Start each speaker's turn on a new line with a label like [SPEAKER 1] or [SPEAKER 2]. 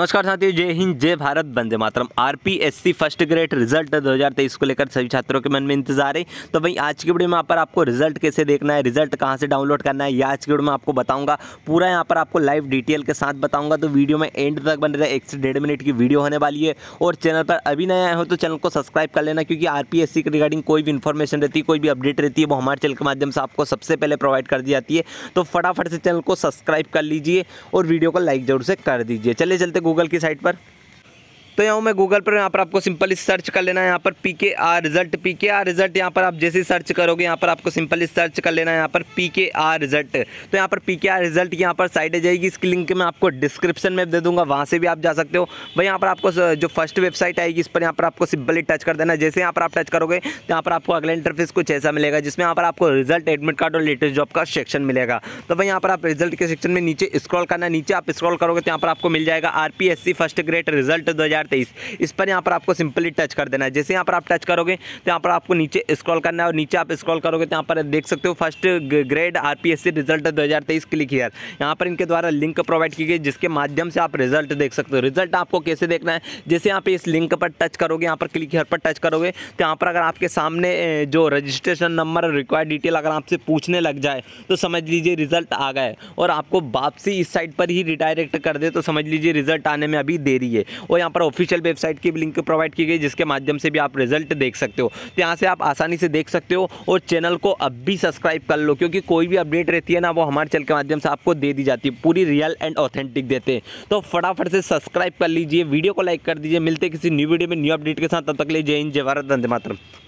[SPEAKER 1] नमस्कार साथियों जय हिंद जय भारत वंदे मातरम आरपीएससी फर्स्ट ग्रेड रिजल्ट 2023 को लेकर सभी छात्रों के मन में इंतजार है तो भाई आज की वीडियो में यहाँ पर आपको रिजल्ट कैसे देखना है रिजल्ट कहाँ से डाउनलोड करना है या आज की वीडियो में आपको बताऊंगा पूरा यहाँ पर आपको लाइव डिटेल के साथ बताऊंगा तो वीडियो में एंड तक बन रहा है एक से डेढ़ मिनट की वीडियो होने वाली है और चैनल पर अभी नया हो तो चैनल को सब्सक्राइब कर लेना क्योंकि आर के रिगार्डिंग कोई भी इन्फॉर्मेशन रहती है कोई भी अपडेट रहती है वो हमारे चैनल के माध्यम से आपको सबसे पहले प्रोवाइड कर दी जाती है तो फटाफट से चैनल को सब्सक्राइब कर लीजिए और वीडियो को लाइक जरूर से कर दीजिए चले चलते गूगल की साइट पर तो यहाँ मैं गूगल पर यहाँ पर आपको सिंपली सर्च कर लेना है यहाँ पर P K R result P K R result यहाँ पर आप जैसे सर्च करोगे यहाँ पर आपको सिंपली सर्च कर लेना है यहाँ पर पी के आर रिजल्ट तो यहाँ पर पी के आर रिजल्ट यहाँ पर साइड आ जाएगी इसकी लिंक मैं आपको डिस्क्रिप्शन में दे दूँगा वहाँ से भी आप जा सकते हो भाई यहाँ पर आपको जो फर्स्ट वेबसाइट आएगी इस पर यहाँ पर आपको सिंपली टच कर देना जैसे यहाँ पर आप टच करोगे तो यहाँ पर आपको अगला इंटरफेस कुछ ऐसा मिलेगा जिसमें यहाँ पर आपको रिजल्ट एडमिट कार्ड और लेटेस्ट जॉब का सेक्शन मिलेगा तो भाई यहाँ पर आप रिजल्ट के सेक्शन में नीचे स्क्रॉल करना नीचे आप स्क्रॉल करोगे तो यहाँ पर आपको मिल जाएगा आर फर्स्ट ग्रेड रिजल्ट दो 2023 इस पर यहाँ पर आपको सिंपली टच कर देना है जैसे यहाँ पर आप टच करोगे तो यहाँ पर आपको नीचे स्क्रॉल करना है और नीचे आप स्क्रॉल करोगे तो यहाँ पर देख सकते हो फर्स्ट ग्रेड आरपीएससी रिजल्ट तेईस क्लिक हीयर यहाँ पर इनके द्वारा लिंक प्रोवाइड की गई जिसके माध्यम से आप रिजल्ट देख सकते हो रिजल्ट आपको कैसे देखना है जैसे यहाँ पर इस लिंक पर टच करोगे यहाँ पर क्लिक हीयर पर टच करोगे तो यहाँ पर अगर आपके सामने जो रजिस्ट्रेशन नंबर रिक्वायर्ड डिटेल अगर आपसे पूछने लग जाए तो समझ लीजिए रिजल्ट आ गए और आपको वापसी इस साइड पर ही रिडायरेक्ट कर दे तो समझ लीजिए रिजल्ट आने में अभी देरी है और यहाँ पर ऑफिशियल वेबसाइट की भी लिंक प्रोवाइड की गई जिसके माध्यम से भी आप रिजल्ट देख सकते हो तो यहाँ से आप आसानी से देख सकते हो और चैनल को अब भी सब्सक्राइब कर लो क्योंकि कोई भी अपडेट रहती है ना वो हमारे चैनल के माध्यम से आपको दे दी जाती है पूरी रियल एंड ऑथेंटिक देते हैं तो फटाफट से सब्सक्राइब कर लीजिए वीडियो को लाइक कर दीजिए मिलते किसी न्यू वीडियो में न्यू अपडेट के साथ तब तक ले जय हिंद जय भारत वंदे